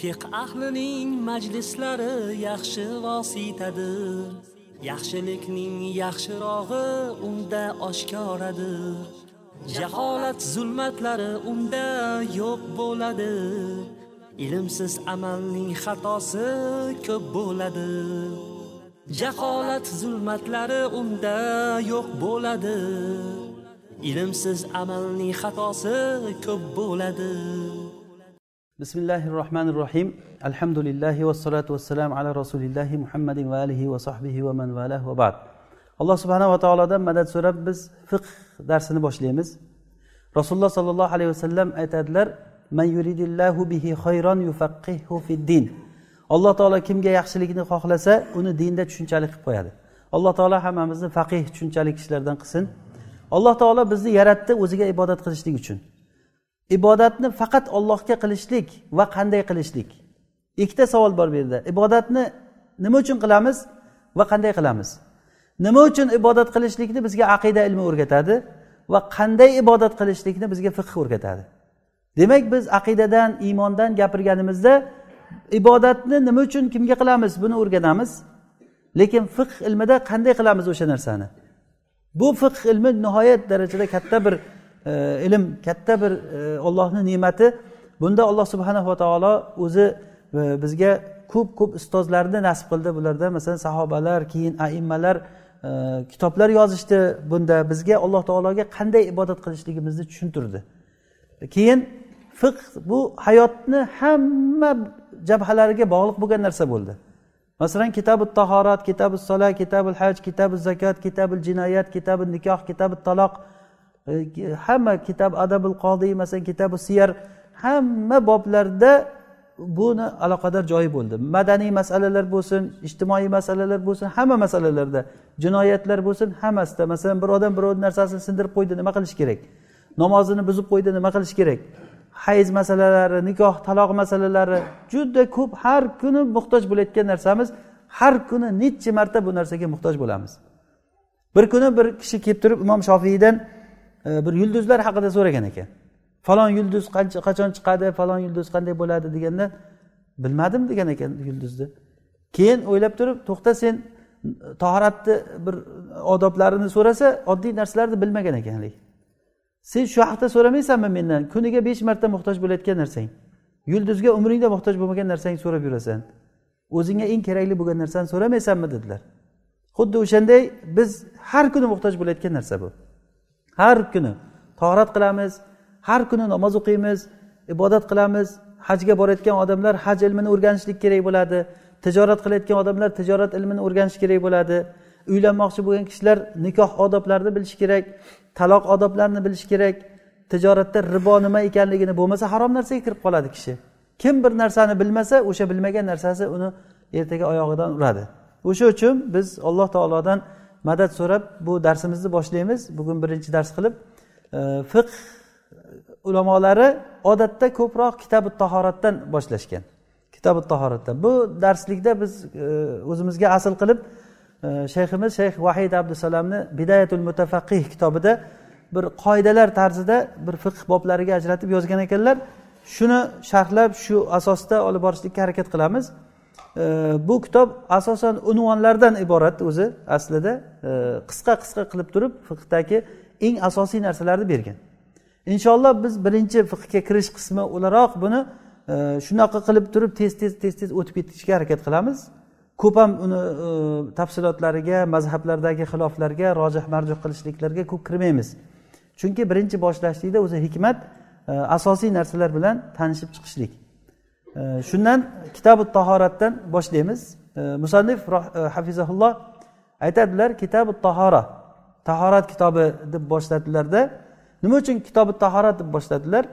fiq ahlining majlislari yaxshi vositadir yaxshilikning yaxshirog'i unda oshkoradir jaholat zulmatlari unda yo'q bo'ladi ilmsiz amalning xatosi ko'p bo'ladi jaholat zulmatlari unda yo'q bo'ladi ilmsiz amalning xatosi ko'p bo'ladi بسم الله الرحمن الرحيم الحمد لله والصلاة والسلام على رسول الله محمد وآله وصحبه ومن والاه وبعد alloh subhanava taolodan madad so'rab biz fiqh darsini boshlaymiz rasululloh sollallohu alayhi vasallam aytadilar man yuridillahu bihi xayron yufaqqihu fiddin alloh taolo kimga yaxshilikni xohlasa uni dinda tushunchalik qilib qo'yadi alloh taolo hammamizni faqih tushunchalik kishilardan qilsin alloh taolo bizni yaratdi o'ziga ibodat qilishlik uchun ibodatni faqat ollohga qilishlik va qanday qilishlik ikkita savol bor bu yerda ibodatni nima uchun qilamiz va qanday qilamiz nima uchun ibodat qilishlikni bizga aqida ilmi o'rgatadi va qanday ibodat qilishlikni bizga fiqh o'rgatadi demak biz aqidadan iymondan gapirganimizda ibodatni nima uchun kimga qilamiz buni o'rganamiz lekin fiqh ilmida qanday qilamiz o'sha narsani bu fiqh ilmi nihoyat darajada katta bir ilm katta bir ollohni e, ne'mati bunda alloh subhanava taolo o'zi e, bizga ko'p ko'p ustozlarni nasib qildi bularda masalan sahobalar keyin aimmalar e, kitoblar yozishdi bunda bizga alloh taologa qanday ibodat qilishligimizni tushuntirdi keyin fiqh bu hayotni hamma jabhalariga bog'liq bo'lgan narsa bo'ldi masalan kitabi tahorat kitabi sola kitabi haj kitabi zakot kitabi jinoyat kitabi nikoh kitabi taloq hamma kitob adabul qodiy masalan kitabi siyar hamma boblarda buni aloqador joyi bo'ldi madaniy masalalar bo'lsin ijtimoiy masalalar bo'lsin hamma masalalarda jinoyatlar bo'lsin hammasida masalan bir odam birovni narsasini sindirib qo'ydi nima qilish kerak namozini buzib qo'ydi nima qilish kerak hayz masalalari nikoh taloq masalalari juda ko'p har kuni muhtoj bo'layotgan narsamiz har kuni nechi marta bu narsaga muhtoj bo'lamiz bir kuni bir kishi kelib turib imom shofiydan E, bir yulduzlar haqida so'ragan ekan falon yulduz qancha qachon chiqadi falon yulduz qanday bo'ladi deganda bilmadim degan ekan yulduzni keyin o'ylab turib to'xta sen tahoratni bir odoblarini so'rasa oddiy narsalarni bilmagan ekan haligi sen shu haqda so'ramaysanmi mendan kuniga besh marta muhtoj bo'layotgan narsang yulduzga umringda muhtoj bo'lmagan narsangni so'rab yurasan o'zingga eng kerakli bo'lgan narsani so'ramaysanmi dedilar xuddi o'shanday biz har kuni muhtoj bo'layotgan narsa bu har kuni torat qilamiz har kuni namoz o'qiymiz ibodat qilamiz hajga borayotgan odamlar haj ilmini o'rganishlik kerak bo'ladi tijorat qilayotgan odamlar tijorat ilmini o'rganish kerak bo'ladi uylanmoqchi bo'lgan kishilar nikoh odoblarini bilishi kerak taloq odoblarini bilishi kerak tijoratda ribo nima ekanligini bo'lmasa harom narsaga kirib qoladi kishi kim bir narsani bilmasa o'sha bilmagan narsasi uni ertaga oyog'idan uradi o'sha uchun biz alloh taolodan madad so'rab bu darsimizni boshlaymiz bugun birinchi dars qilib e, fiq ulamolari odatda ko'proq kitobi tahoratdan boshlashgan kitobi tahoratdan bu darslikda biz e, o'zimizga asl qilib e, shayximiz shayx vahid abdusalomni bidayatul mutafaqih kitobida bir qoidalar tarzida bir fiqh boblariga ajratib yozgan ekanlar shuni sharhlab shu asosda olib borishlikka harakat qilamiz bu kitob asosan unvonlardan iborat o'zi aslida qisqa qisqa qilib turib fiqdagi eng asosiy narsalarni bergan inshaalloh biz birinchi fiqga kirish qismi o'laroq buni e, shunaqa qilib turib tez tez tez tez o'tib ketishga harakat qilamiz ko'p ham uni e, tafsilotlariga mazhablardagi xiloflarga rojih marjuh qilishliklarga ko'p kirmaymiz chunki birinchi boshlashlikda o'zi hikmat e, asosiy narsalar bilan tanishib chiqishlik shundan kitobi tahoratdan boshlaymiz musannif e, hafizaulloh aytadilar kitobi tahora tahorat kitobi deb boshladilarda nima uchun kitobi tahorat deb boshladilar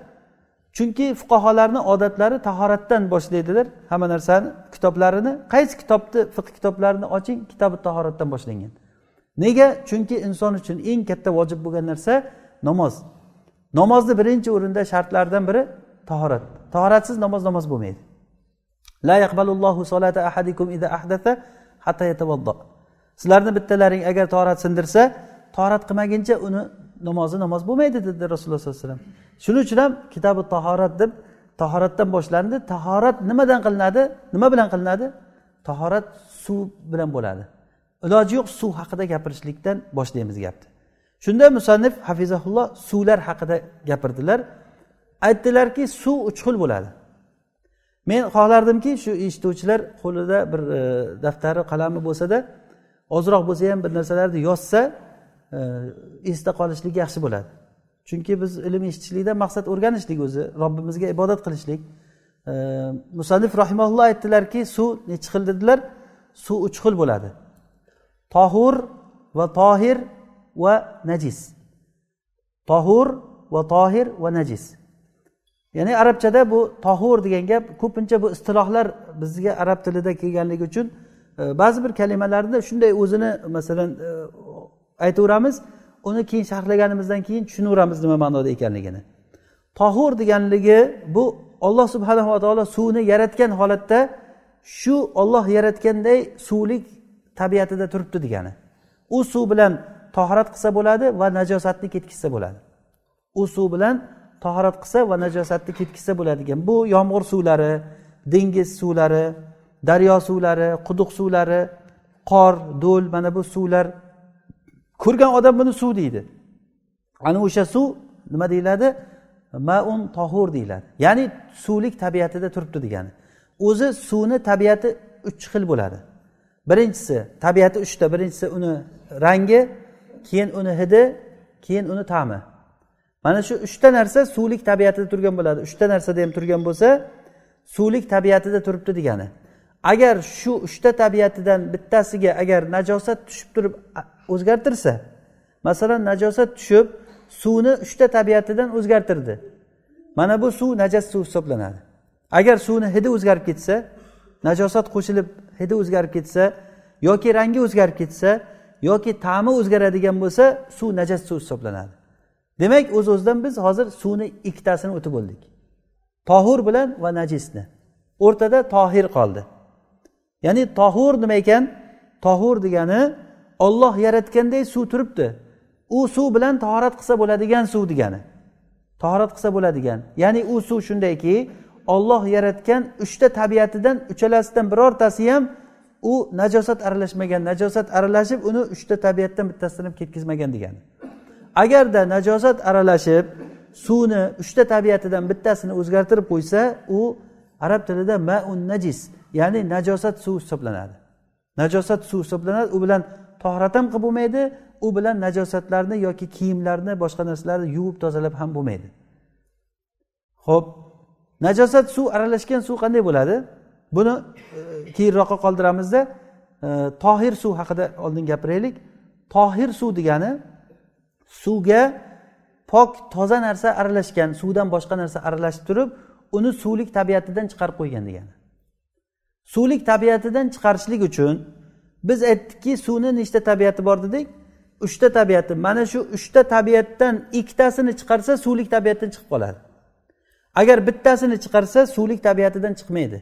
chunki fuqarolarni odatlari tahoratdan boshlaydilar hamma narsani kitoblarini qaysi kitobni fiq kitoblarini oching kitobi tahoratdan boshlangan nega chunki inson uchun eng katta vojib bo'lgan narsa namoz namozni birinchi o'rinda shartlaridan biri tahorat tahoratsiz namoz namoz bo'lmaydi la yaqbalullohu solata ahadikum ida ahdatha hatta yatavaddo sizlarni bittalaring agar tahorat sindirsa tahorat qilmaguncha uni namozi namoz bo'lmaydi dedi rasululloh sollallohu alayhi vasallam shuning uchun ham kitobi tahorat deb tahoratdan boshlandi tahorat nimadan qilinadi nima bilan qilinadi tahorat suv bilan bo'ladi iloji yo'q suv haqida gapirishlikdan boshlaymiz gapni shunda musannif hafizahulloh suvlar haqida gapirdilar aytdilarki suv uch xil bo'ladi men xohlardimki shu eshituvchilar qo'lida bir e, daftari qalami bo'lsada ozroq bo'lsa ham bir narsalarni yozsa e, esda qolishligi yaxshi bo'ladi chunki biz ilm eshitishlikdan maqsad o'rganishlik o'zi robbimizga ibodat qilishlik e, musanif rahimalloh aytdilarki suv nechi xil dedilar suv uch xil bo'ladi tohur va tohir va najis tohur va tohir va najis ya'ni arabchada bu tohur degan gap ko'pincha bu istilohlar bizga arab tilida kelganligi uchun e, ba'zi bir kalimalarni shunday o'zini masalan e, aytaveramiz uni keyin sharhlaganimizdan keyin tushunaveramiz nima ma'noda ekanligini tohur deganligi bu olloh subhanava taolo suvni yaratgan holatda shu olloh yaratganday suvlik tabiatida turibdi degani u suv bilan tohorat qilsa bo'ladi va najosatni ketkizsa bo'ladi u suv bilan tahorat qilsa va najosatni ketkizsa bo'ladigan bu yomg'ir suvlari dengiz suvlari daryo suvlari quduq suvlari qor do'l mana bu suvlar ko'rgan odam buni suv deydi ana o'sha suv nima deyiladi maun tohur deyiladi ya'ni suvlik tabiatida turibdi degani o'zi suvni tabiati uch xil bo'ladi birinchisi tabiati uchta birinchisi uni rangi keyin uni hidi keyin uni ta'mi mana shu uchta narsa suvlik tabiatida turgan bo'ladi uchta narsada ham turgan bo'lsa suvlik tabiatida turibdi degani agar shu uchta tabiatidan bittasiga agar najosat tushib turib o'zgartirsa masalan najosat tushib suvni uchta tabiatidan o'zgartirdi mana bu suv najas suv hisoblanadi agar suvni hidi o'zgarib ketsa najosat qo'shilib hidi o'zgarib ketsa yoki rangi o'zgarib ketsa yoki ta'mi o'zgaradigan bo'lsa suv najas suv hisoblanadi demak o'z uz o'zidan biz hozir suvni ikkitasini o'tib bo'ldik tohur bilan va najisni o'rtada tohir qoldi ya'ni tohur nima ekan tohur degani olloh yaratganday suv turibdi u suv bilan tahorat qilsa bo'ladigan suv degani tahorat qilsa bo'ladigan ya'ni u suv shundayki olloh yaratgan uchta tabiatidan uchalasidan birortasi ham u najosat aralashmagan najosat aralashib uni uchta tabiatdan bittasini ketkazmagan degani agarda najosat aralashib suvni uchta tabiatidan bittasini o'zgartirib qo'ysa u arab tilida maun najis ya'ni najosat suv hisoblanadi najosat suv hisoblanadi u bilan tohrat ham qilib bo'lmaydi u bilan najosatlarni yoki kiyimlarni boshqa narsalarni yuvib tozalab ham bo'lmaydi ho'p najosat suv aralashgan suv qanday bo'ladi buni e, keyinroqqa qoldiramizda e, tohir suv haqida oldin gapiraylik tohir suv degani suvga pok toza narsa aralashgan suvdan boshqa narsa aralashib turib uni suvlik tabiatidan chiqarib qo'ygan degani suvlik tabiatidan chiqarishlik uchun biz aytdikki suvni nechta tabiati bor dedik uchta tabiati mana shu uchta tabiatdan ikkitasini chiqarsa suvlik tabiatdan chiqib qoladi agar bittasini chiqarsa suvlik tabiatidan chiqmaydi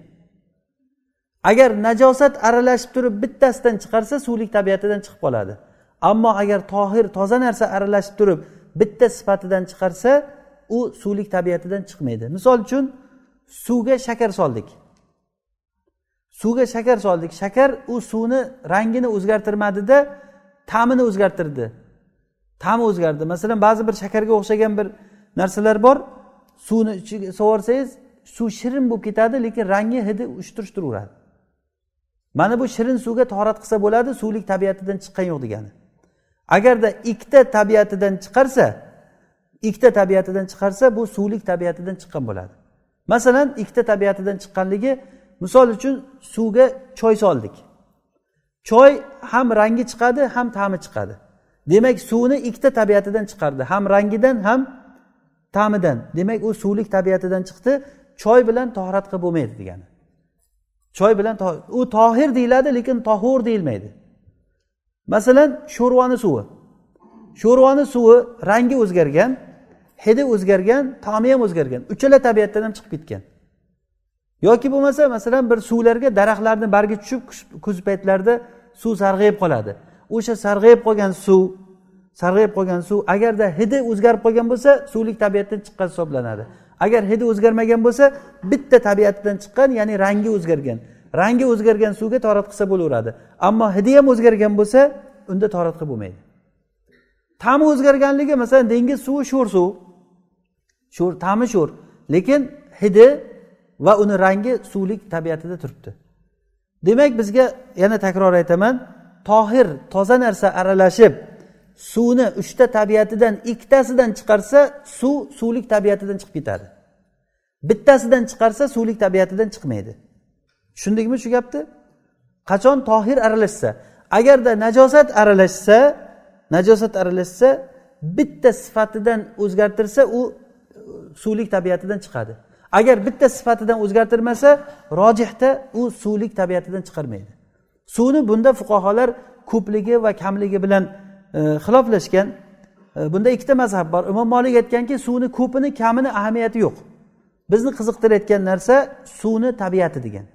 agar najosat aralashib turib bittasidan chiqarsa suvlik tabiatidan chiqib qoladi ammo agar tohir toza narsa aralashib turib bitta sifatidan chiqarsa u suvlik tabiatidan chiqmaydi misol uchun suvga shakar soldik suvga shakar soldik shakar u suvni rangini o'zgartirmadida ta'mini o'zgartirdi ta'mi o'zgardi masalan ba'zi bir shakarga o'xshagan bir narsalar bor suvni ichiga sug'orsangiz suv shirin bo'lib ketadi lekin rangi hidi uyushtirishtirveradi mana bu shirin suvga torat qilsa bo'ladi suvlik tabiatidan chiqqan yo'q degani agarda ikkita tabiatidan chiqarsa ikkita tabiatidan chiqarsa bu suvlik tabiatidan chiqqan bo'ladi masalan ikkita tabiatidan chiqqanligi misol uchun suvga choy soldik choy ham rangi chiqadi ham ta'mi chiqadi demak suvni ikkita tabiatidan chiqardi ham rangidan ham ta'midan demak u suvlik tabiatidan chiqdi choy bilan tohrat qilib bo'lmaydi degani choy bilan u tohir deyiladi lekin tohur deyilmaydi masalan sho'rvani suvi sho'rvani suvi rangi o'zgargan hidi o'zgargan ta'mi ham o'zgargan uchala tabiatdan ham chiqib ketgan yoki bo'lmasa masalan bir suvlarga daraxtlarni bargi tushib kuz paytlarida suv sarg'ayib qoladi o'sha sarg'ayib qolgan suv sarg'ayib qolgan suv agarda hidi o'zgarib qolgan bo'lsa suvlik tabiatdan chiqqan hisoblanadi agar hidi o'zgarmagan bo'lsa bitta tabiatdan chiqqan ya'ni rangi o'zgargan rangi o'zgargan suvga torat qilsa bo'laveradi ammo hidi ham o'zgargan bo'lsa unda torat qilib bo'lmaydi ta'mi o'zgarganligi masalan dengiz suvi sho'r suv sho'r ta'mi sho'r lekin hidi va uni rangi suvlik tabiatida turibdi demak bizga yana takror aytaman tohir toza narsa aralashib suvni uchta tabiatidan ikkitasidan chiqarsa suv suvlik tabiatidan chiqib ketadi bittasidan chiqarsa suvlik tabiatidan chiqmaydi tushundikmi shu gapni qachon tohir aralashsa agarda najosat aralashsa najosat aralashsa bitta sifatidan o'zgartirsa u e, suvlik tabiatidan chiqadi agar bitta sifatidan o'zgartirmasa rojihda u suvlik tabiatidan chiqarmaydi suvni bunda fuqarolar ko'pligi va kamligi bilan e, xiloflashgan e, bunda ikkita mazhab bor imom molik aytganki suvni ko'pini kamini ahamiyati yo'q bizni qiziqtirayotgan narsa suvni tabiati degan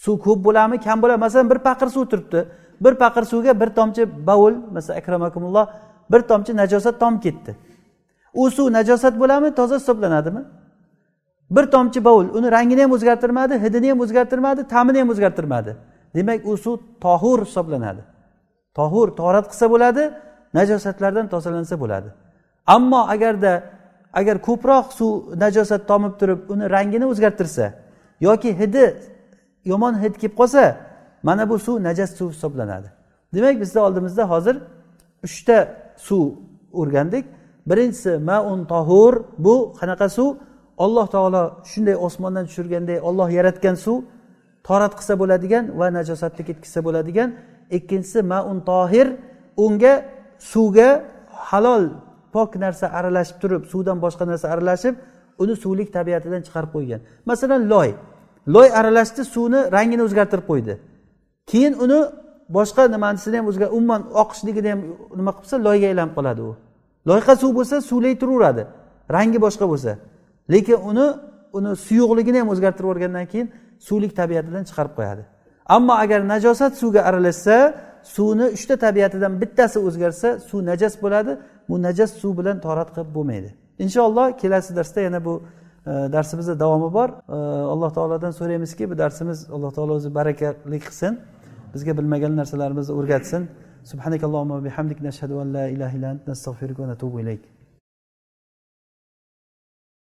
suv ko'p bo'ladimi kam bo'ladimi masalan bir paqir suv turibdi bir paqir suvga bir tomchi bovul masalan akramakumulloh bir tomchi najosat tomib ketdi u suv najosat bo'ladimi toza hisoblanadimi bir tomchi bovul uni rangini ham o'zgartirmadi hidini ham o'zgartirmadi ta'mini ham o'zgartirmadi demak u suv tohur hisoblanadi tohur torat qilsa bo'ladi najosatlardan tozalansa bo'ladi ammo agarda agar ko'proq suv najosat tomib turib uni rangini o'zgartirsa yoki hidi yomon hid kelib qolsa mana bu suv najas suv hisoblanadi demak bizni oldimizda hozir uchta suv o'rgandik birinchisi maun tohur bu qanaqa suv olloh taolo shunday osmondan tushirganday olloh yaratgan suv torat qilsa bo'ladigan va najosatni ketkizsa bo'ladigan ikkinchisi maun tohir unga suvga halol pok narsa aralashib turib suvdan boshqa narsa aralashib uni suvlik tabiatidan chiqarib qo'ygan masalan loy loy aralashdi suvni rangini o'zgartirib qo'ydi keyin uni boshqa nimasini ham o'zgar umuman oqishligini ham nima qilibsa loyga aylanib qoladi u loyqa suv bo'lsa suvlay turaveradi rangi boshqa bo'lsa lekin uni uni suyuqligini ham o'zgartirib yuborgandan keyin suvlik tabiatidan chiqarib qo'yadi ammo agar najosat suvga aralashsa suvni uchta tabiatidan bittasi o'zgarsa suv najas bo'ladi bu najas suv bilan torat qilib bo'lmaydi inshaalloh kelasi darsda yana bu darsimizni davomi bor alloh taolodan so'raymizki bu darsimiz alloh taolo o'zi barakali qilsin bizga bilmagan narsalarimizni o'rgatsin subhanakallohumma bihamdik nashhadu an la ilaha illa ant nastag'firuka va natubu ilayk